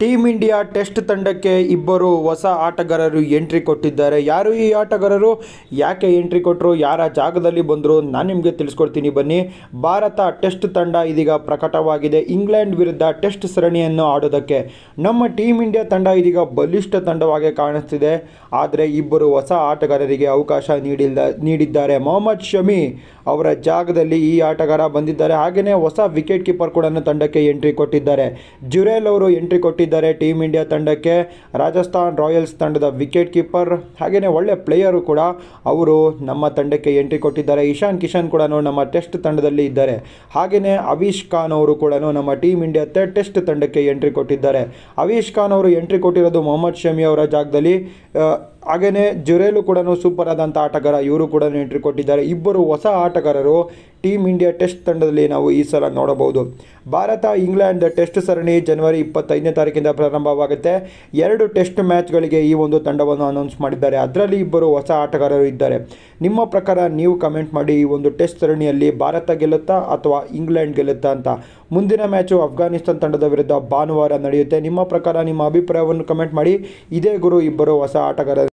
team India test ತಂಡಕ್ಕೆ ಇಬ್ಬರು ಹೊಸ ಆಟಗಾರರು ಎಂಟ್ರಿ ಕೊಟ್ಟಿದ್ದಾರೆ ಯಾರು ಈ ಆಟಗಾರರು ಯಾಕೆ ಎಂಟ್ರಿ ಕೊಟ್ಟರು ಯಾರ ಜಾಗದಲ್ಲಿ ಬಂದರು ನಾನು ನಿಮಗೆ ತಿಳಿಸ್ಕೊಡ್ತೀನಿ ಬನ್ನಿ ಭಾರತ ಟೆಸ್ಟ್ ತಂಡ ಇದೀಗ ಪ್ರಕಟವಾಗಿದೆ ಇಂಗ್ಲೆಂಡ್ ವಿರುದ್ಧ ಟೆಸ್ಟ್ ಸರಣಿಯನ್ನು ಆಡೋದಕ್ಕೆ ನಮ್ಮ ಟೀಮ್ ಇಂಡಿಯಾ ತಂಡ ಇದೀಗ ಬಲಿಷ್ಠ ತಂಡವಾಗಿ ಕಾಣಿಸ್ತಿದೆ ಆದರೆ ಇಬ್ಬರು ಹೊಸ ಆಟಗಾರರಿಗೆ ಅವಕಾಶ ನೀಡಿಲ್ಲ ನೀಡಿದ್ದಾರೆ ಮೊಹಮ್ಮದ್ ಶಮಿ ಅವರ ಜಾಗದಲ್ಲಿ ಈ ಆಟಗಾರ ಬಂದಿದ್ದಾರೆ ಹಾಗೆಯೇ ಹೊಸ ವಿಕೆಟ್ ಕೀಪರ್ ಕೂಡ ತಂಡಕ್ಕೆ ಎಂಟ್ರಿ ಕೊಟ್ಟಿದ್ದಾರೆ ಜುರೇಲ್ ಅವರು ಎಂಟ್ರಿ ಕೊಟ್ಟಿದ್ದಾರೆ ಇದ್ದಾರೆ ಟೀಮ್ ಇಂಡಿಯಾ ತಂಡಕ್ಕೆ ರಾಜಸ್ಥಾನ್ ರಾಯಲ್ಸ್ ತಂಡದ ವಿಕೆಟ್ ಕೀಪರ್ ಹಾಗೆಯೇ ಒಳ್ಳೆ ಪ್ಲೇಯರು ಕೂಡ ಅವರು ನಮ್ಮ ತಂಡಕ್ಕೆ ಎಂಟ್ರಿ ಕೊಟ್ಟಿದ್ದಾರೆ ಇಶಾನ್ ಕಿಶನ್ ಕೂಡ ನಮ್ಮ ಟೆಸ್ಟ್ ತಂಡದಲ್ಲಿ ಇದ್ದಾರೆ ಹಾಗೆಯೇ ಅವೀಶ್ ಖಾನ್ ಅವರು ಕೂಡ ನಮ್ಮ ಟೀಮ್ ಇಂಡಿಯಾ ಟೆಸ್ಟ್ ತಂಡಕ್ಕೆ ಎಂಟ್ರಿ ಕೊಟ್ಟಿದ್ದಾರೆ ಅವೀಶ್ ಖಾನ್ ಅವರು ಎಂಟ್ರಿ ಕೊಟ್ಟಿರೋದು ಮೊಹಮ್ಮದ್ ಶಮಿ ಅವರ ಜಾಗದಲ್ಲಿ ಹಾಗೆಯೇ ಜುರೇಲು ಕೂಡ ಸೂಪರ್ ಆದಂಥ ಆಟಗಾರ ಇವರು ಕೂಡ ಎಂಟ್ರಿ ಕೊಟ್ಟಿದ್ದಾರೆ ಇಬ್ಬರು ಹೊಸ ಆಟಗಾರರು ಟೀಮ್ ಇಂಡಿಯಾ ಟೆಸ್ಟ್ ತಂಡದಲ್ಲಿ ನಾವು ಈ ಸಲ ನೋಡಬಹುದು ಭಾರತ ಇಂಗ್ಲೆಂಡ್ ಟೆಸ್ಟ್ ಸರಣಿ ಜನವರಿ ಇಪ್ಪತ್ತೈದನೇ ತಾರೀಕಿಂದ ಪ್ರಾರಂಭವಾಗುತ್ತೆ ಎರಡು ಟೆಸ್ಟ್ ಮ್ಯಾಚ್ಗಳಿಗೆ ಈ ಒಂದು ತಂಡವನ್ನು ಅನೌನ್ಸ್ ಮಾಡಿದ್ದಾರೆ ಅದರಲ್ಲಿ ಇಬ್ಬರು ಹೊಸ ಆಟಗಾರರು ಇದ್ದಾರೆ ನಿಮ್ಮ ಪ್ರಕಾರ ನೀವು ಕಮೆಂಟ್ ಮಾಡಿ ಈ ಒಂದು ಟೆಸ್ಟ್ ಸರಣಿಯಲ್ಲಿ ಭಾರತ ಗೆಲ್ಲುತ್ತಾ ಅಥವಾ ಇಂಗ್ಲೆಂಡ್ ಗೆಲ್ಲುತ್ತಾ ಅಂತ ಮುಂದಿನ ಮ್ಯಾಚು ಅಫ್ಘಾನಿಸ್ತಾನ್ ತಂಡದ ವಿರುದ್ಧ ಭಾನುವಾರ ನಡೆಯುತ್ತೆ ನಿಮ್ಮ ಪ್ರಕಾರ ನಿಮ್ಮ ಅಭಿಪ್ರಾಯವನ್ನು ಕಮೆಂಟ್ ಮಾಡಿ ಇದೇ ಗುರು ಇಬ್ಬರು ಹೊಸ ಆಟಗಾರರು